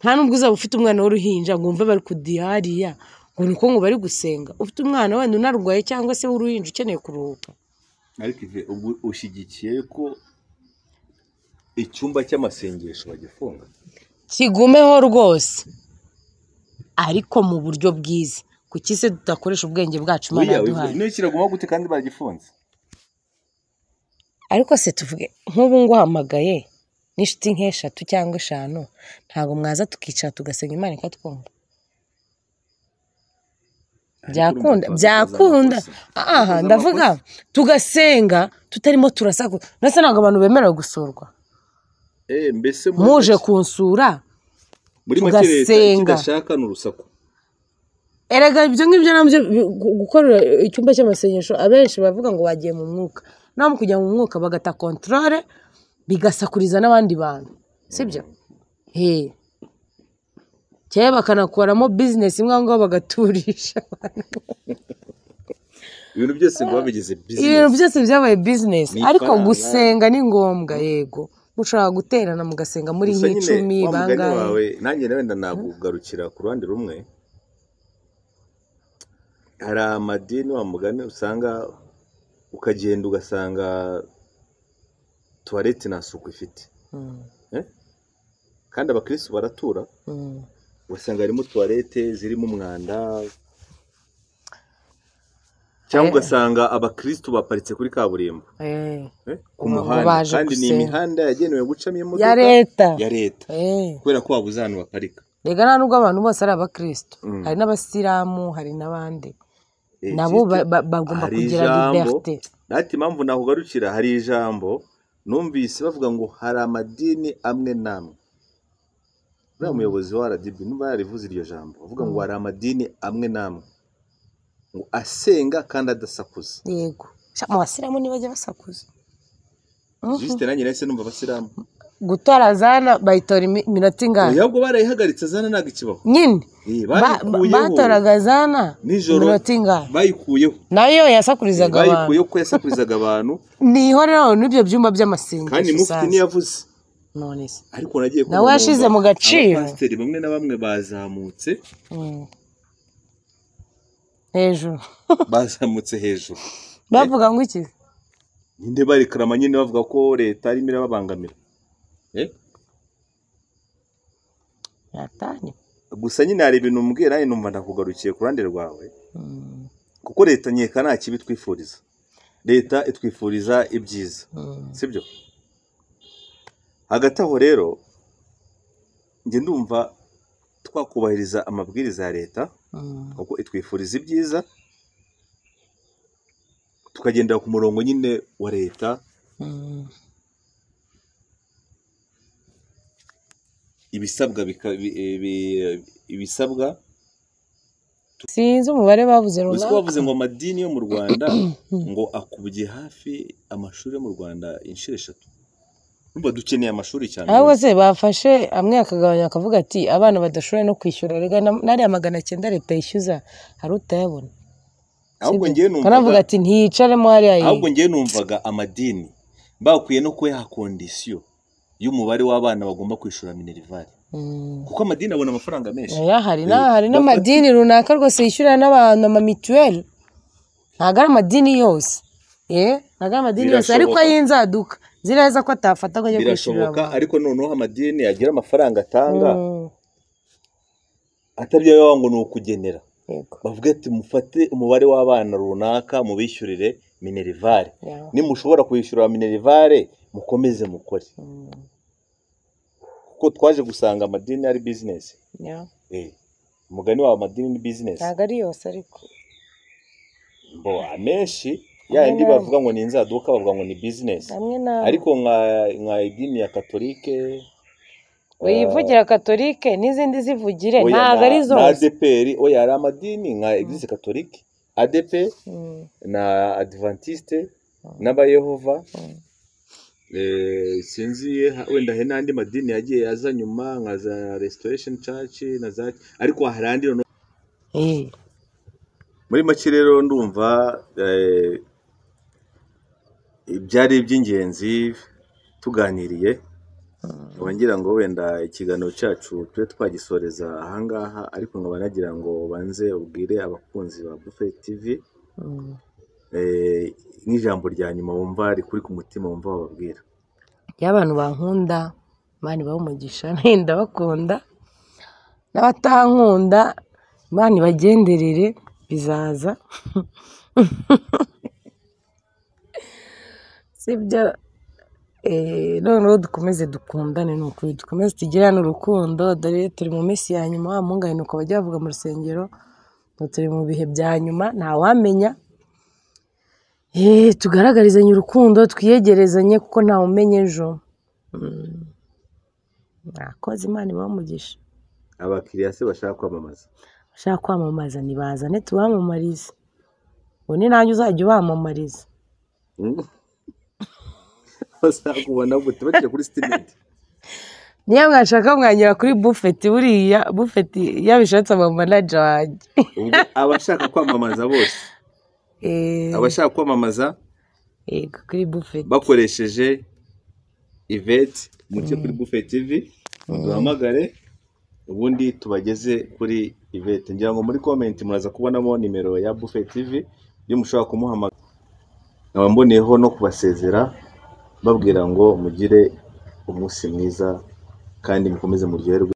nta n'ubwo uzaba ufite umwana w'uruhinja ngo wumve bari kudihariya ngo ni uko ngo bari gusenga ufite umwana wenda unarwaye cyangwa se w'uruhinja ukeneye kuruhuka ariko ubu ushyigikiye ko icyumba cy'amasengesho bagifunga kigumeho rwose ariko mu buryo bwiza kuki se tudakoresha ubwenge bwacu imana yaduhaye niyo kiraguma gute kandi baragifunze ariko se tuvuge nk'ubu nguhamagaye n'inshuti nk'eshatu cyangwa eshanu ntabwo mwaza tukicara tugasenga imana ikatwumva byakunda byakunda aha ah, ndavuga tugasenga tutarimo turasaku ndetse ntabwo abantu bemerewe gusurwa eh, muje kunsura tugasenga idashaka ni urusaku erega ibyo ngibyo nabyo gukorera icyumba cy'amasengesho abenshi bavuga ngo bagiye mu mwuka naho mu kujya mu mwuka bagata kontorore bigasakuriza n'abandi bantu sibyo hehe cyangwa bakanakoramo bizinesi imwe aho ngaho bagaturisha ibintu byose ngo babigize bizinesi ibintu byose byabaye bizinesi ariko gusenga ni ngombwa yego mushobora guterana mugasenga muri nk'icumi bangahe nanjye nawe ndagarukira ku ruhande rumwe hari amadini wa mugani usanga ukagenda ugasanga tuwarete nta suku ifite hmm. eh? kandi abakirisitu baratura hmm. ugasanga harimo tuwarete zirimo umwanda cyangwa eh. ugasanga abakirisitu baparitse kuri kaburimbo eh. ku muhanda kandi ni imihanda yagenewe gucamo imodoka ya leta kubera ko wabuze ahantu baparika rega nta nubwo abantu bose ari abakirisitu hmm. hari n'abasilamu hari n'abandi Eh, nabo bagomba kugira liberite natwe impamvu nakugarukira hari ijambo numvise bavuga ngo hari amadini amwe n'amwe uriya mm. muyobozi wa RDB niba yarivuze iryo jambo avuga ngo mm. hari amadini amwe n'amwe ngo asenga kandi adasakuza yego mu basiramu ntibajya basakuza jisite mhm. nanjye nahise numva abasiramu gutwara zana bayitora iminota ingana ahubwo barayihagaritse zana ntabwo ikibaho nyine eh, batoraga zana iminota ingana bayikuyeho nayo yasakurizaga eh, abantu bayikuyeho ko yasakurizaga abantu niho rero n'ibyo byumba by'amasengesho kandi mufite ntiyavuze ariko nagiye kubona nawe yashyize mu gaciro abapasiteri bamwe na bamwe bazamutse hmm. hejuru bazamutse hejuru bavuga ngo iki eh, ninde barikarama nyine bavuga ko leta irimo irababangamira Eh? yatanye gusa nyine hari ibintu umbwira numva ndakugarukiye ku ruhande rwawe hmm. kuko leta nkeka nta kibi twifuriza leta itwifuriza ibyiza si hmm. sibyo hagati aho rero njye ndumva twakubahiriza amabwiriza ya leta hmm. kuko itwifuriza ibyiza tukagendera ku murongo nyine wa leta ibisabwa eh, eh, ibisabwa sinzi umubare bavuze runaka uzi bavuze ngo amadini yo mu rwanda ngo akubye hafi amashuri yo mu rwanda inshuro eshatu nuba dukeneye amashuri cyane ahubwo se bafashe amwe akagabanya akavuga ati abana badashoboye no kwishyura rega n'ariya magana cyenda leta yishyuza hari utayabona ahubwo ngewe numvaga avuga ati ntiyicaremo hariya ahubwo ngewe numvaga amadini bakwiye no kuyaha kondisiyo y'umubare w'abana bagomba kwishyura minerivare hmm. kuko amadini abona amafaranga menshi hari eh, n'amadini runaka rwose yishyurira n'abantu amamituweli ntabwo ari amadini yose eh, ntabwo ari amadini yose ariko y'inzaduka ziraza ko atafata ngo ajye kwishyurira ariko noneho amadini agira amafaranga atanga hmm. yo ngo ni ukugenera bavuga ati mufate umubare w'abana runaka mubishyurire minerivare nimushobora kwishyura minerivare mukomeze mukore hmm. kuko twaje gusanga amadini ari bizinesi eh, umugani wawe amadini ni bizinesi ntabwo ari yose ariko amenshi yayandi bavuga ngo ni inzaduka bavuga ngo ni bizinesi ariko nka idini ya katolike wivugira eh, katolike n'izindi zivugire ntabwo ari zose na adeperi oya hari amadini nka hmm. egize katolike adepe hmm. na adivantisite n'abayehova Eh, sinzi wenda hari n'andi madini yagiye aza nyuma nka za resitoresheni caci na za ariko hari andi eh. muri make rero ndumva eh, ibyari iby'ingenzi tuganiriye hmm. ngira ngo wenda ikiganiro cyacu tube twagisoreza ahangaha ariko nkaba nagira ngo banze ubwire abakunzi ba bufeti tivi hmm. Eh, nk'ijambo rya nyuma wumva rikuri ku mutima wumva wababwira yabantu abantu bankunda imana ibahe umugisha ndabakunda n'abatankunda imana ibagenderere bizaza sibyo eh, noneho dukomeze dukundane ni ukuri dukomeze tugirane urukundo dore turi mu minsi ya nyuma wa mungane uko bajya mu rusengero turi mu bihe bya nyuma ntawamenya Yeee eh, tugaragarizanye urukundo twiyegerezanye kuko ntawe umenya ejo, mwakoze hmm. Imana ibahe umugisha. Abakiriya se bashaka kwamamaza? Abashaka kwamamaza nibazane tubamamarize, ubundi nanjye uzajya ubamamariza. Hmm? Bazakubona gute bagiye kuri sitimenti? Niyo mwashaka mwanyura kuri bufeti buriya bufeti iyo abishatse wanjye. Abashaka kwamamaza bose. Eh, abashaka kwamamaza bakoresheje iveti muke mm. kuri bufeti tivi mm. muduhamagare ubundi tubageze kuri iveti ngira ngo muri komenti muraza kubonamo nimero ya bufeti TV iyo mushobora kumuhamagara nkaba no kubasezera babwira ngo mugire umunsi mwiza kandi mukomeze muryoherwe